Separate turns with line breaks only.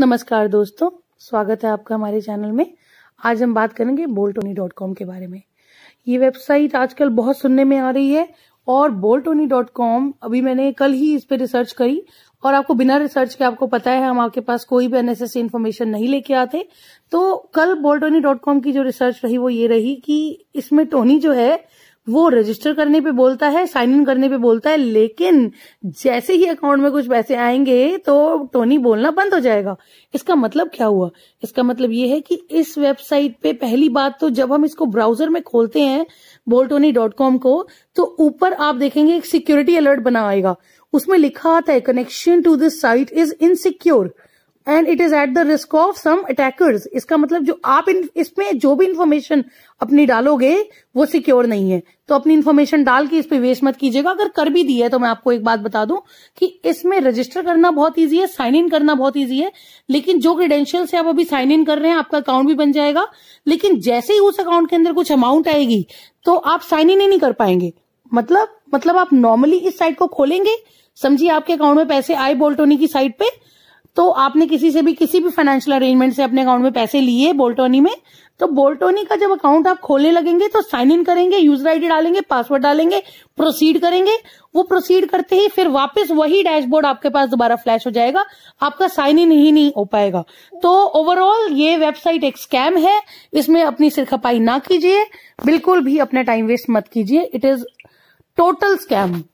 नमस्कार दोस्तों स्वागत है आपका हमारे चैनल में आज हम बात करेंगे बोल्टोनी डॉट कॉम के बारे में ये वेबसाइट आजकल बहुत सुनने में आ रही है और बोल्टोनी डॉट कॉम अभी मैंने कल ही इस पे रिसर्च करी और आपको बिना रिसर्च के आपको पता है हम आपके पास कोई भी अननेसेसरी इन्फॉर्मेशन नहीं लेके आते तो कल बोल्टोनी डॉट कॉम की जो रिसर्च रही वो ये रही कि इसमें टोनी जो है वो रजिस्टर करने पे बोलता है साइन इन करने पे बोलता है लेकिन जैसे ही अकाउंट में कुछ पैसे आएंगे तो टोनी बोलना बंद हो जाएगा इसका मतलब क्या हुआ इसका मतलब ये है कि इस वेबसाइट पे पहली बात तो जब हम इसको ब्राउजर में खोलते हैं बोलटोनी डॉट कॉम को तो ऊपर आप देखेंगे एक सिक्योरिटी अलर्ट बना आएगा उसमें लिखा आता है connection to this site is insecure and it is at the risk of some attackers इसका मतलब जो आप इन इसमें जो भी इंफॉर्मेशन अपनी डालोगे वो सिक्योर नहीं है तो अपनी इन्फॉर्मेशन डाल के इस पर वेस्ट मत कीजिएगा अगर कर भी दिया है तो मैं आपको एक बात बता दूं कि इसमें रजिस्टर करना बहुत ईजी है साइन इन करना बहुत ईजी है लेकिन जो क्रीडेंशियल से आप अभी साइन इन कर रहे हैं आपका अकाउंट भी बन जाएगा लेकिन जैसे ही उस अकाउंट के अंदर कुछ अमाउंट आएगी तो आप साइन इन ही नहीं कर पाएंगे मतलब मतलब आप नॉर्मली इस साइट को खोलेंगे समझिए आपके अकाउंट में पैसे आए बोल्टोनी की साइट पे तो आपने किसी से भी किसी भी फाइनेंशियल अरेंजमेंट से अपने अकाउंट में पैसे लिए बोल्टोनी में तो बोल्टोनी का जब अकाउंट आप खोलने लगेंगे तो साइन इन करेंगे यूजर आईडी डालेंगे पासवर्ड डालेंगे प्रोसीड करेंगे वो प्रोसीड करते ही फिर वापस वही डैशबोर्ड आपके पास दोबारा फ्लैश हो जाएगा आपका साइन इन ही नहीं हो पाएगा तो ओवरऑल ये वेबसाइट एक स्कैम है इसमें अपनी सिरखपाई ना कीजिए बिल्कुल भी अपना टाइम वेस्ट मत कीजिए इट इज टोटल स्कैम